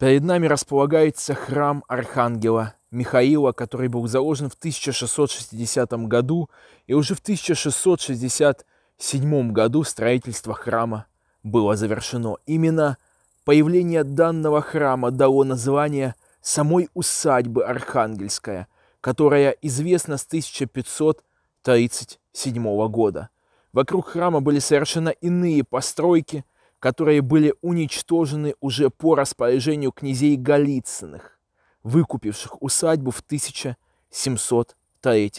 Перед нами располагается храм Архангела Михаила, который был заложен в 1660 году, и уже в 1667 году строительство храма было завершено. Именно появление данного храма дало название самой усадьбы Архангельская, которая известна с 1537 года. Вокруг храма были совершенно иные постройки – которые были уничтожены уже по распоряжению князей Голицыных, выкупивших усадьбу в 1703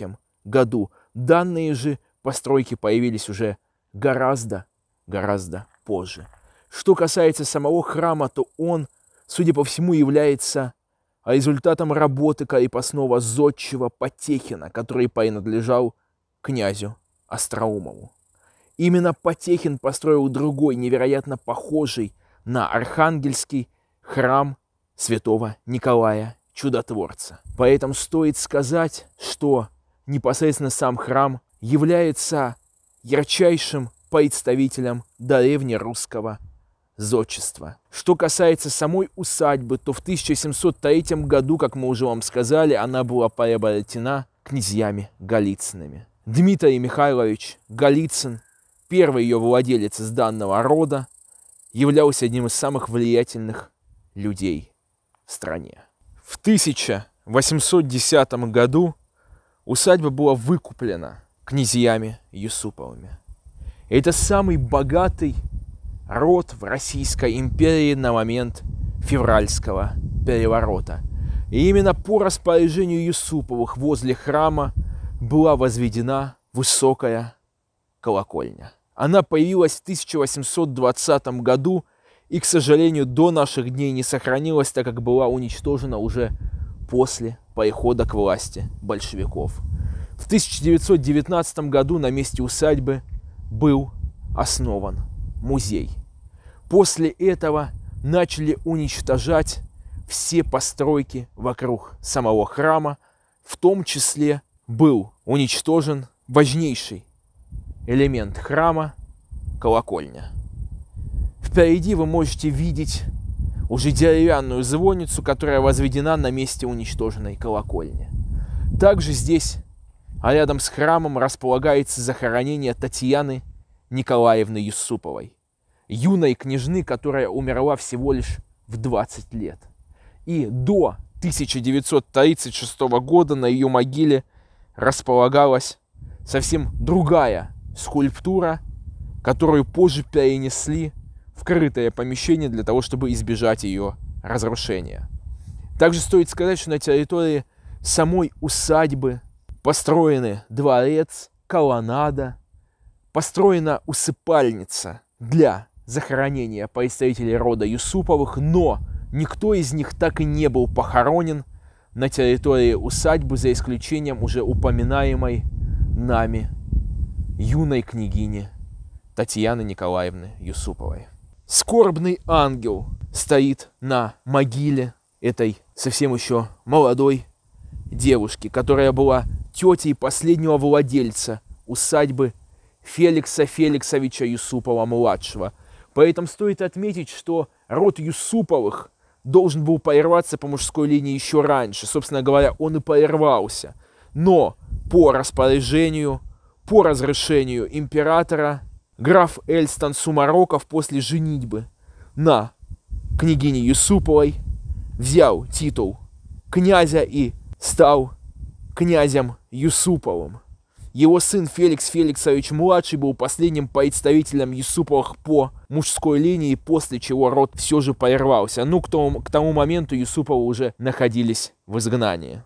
году. Данные же постройки появились уже гораздо, гораздо позже. Что касается самого храма, то он, судя по всему, является результатом работы крепостного зодчего Потехина, который принадлежал князю Остроумову. Именно Потехин построил другой, невероятно похожий на Архангельский храм святого Николая Чудотворца. Поэтому стоит сказать, что непосредственно сам храм является ярчайшим представителем древнерусского зодчества. Что касается самой усадьбы, то в 1703 году, как мы уже вам сказали, она была приобретена князьями Голицынами. Дмитрий Михайлович Голицын Первый ее владелец из данного рода являлся одним из самых влиятельных людей в стране. В 1810 году усадьба была выкуплена князьями Юсуповыми. Это самый богатый род в Российской империи на момент февральского переворота. И именно по распоряжению Юсуповых возле храма была возведена высокая колокольня. Она появилась в 1820 году и, к сожалению, до наших дней не сохранилась, так как была уничтожена уже после прихода к власти большевиков. В 1919 году на месте усадьбы был основан музей. После этого начали уничтожать все постройки вокруг самого храма, в том числе был уничтожен важнейший элемент храма колокольня. Впереди вы можете видеть уже деревянную звонницу, которая возведена на месте уничтоженной колокольни. Также здесь, а рядом с храмом, располагается захоронение Татьяны Николаевны Юсуповой, юной княжны, которая умерла всего лишь в 20 лет. И до 1936 года на ее могиле располагалась совсем другая скульптура – которую позже перенесли в крытое помещение для того, чтобы избежать ее разрушения. Также стоит сказать, что на территории самой усадьбы построены дворец, колоннада, построена усыпальница для захоронения представителей рода Юсуповых, но никто из них так и не был похоронен на территории усадьбы, за исключением уже упоминаемой нами юной княгини Татьяны Николаевны Юсуповой. Скорбный ангел стоит на могиле этой совсем еще молодой девушки, которая была тетей последнего владельца усадьбы Феликса Феликсовича Юсупова-младшего. Поэтому стоит отметить, что род Юсуповых должен был порваться по мужской линии еще раньше. Собственно говоря, он и порвался, Но по распоряжению, по разрешению императора граф Эльстон Сумароков после женитьбы на княгине Юсуповой взял титул князя и стал князем Юсуповым. Его сын Феликс Феликсович-младший был последним представителем Юсуповых по мужской линии, после чего род все же прервался. Ну, к тому, к тому моменту Юсуповы уже находились в изгнании.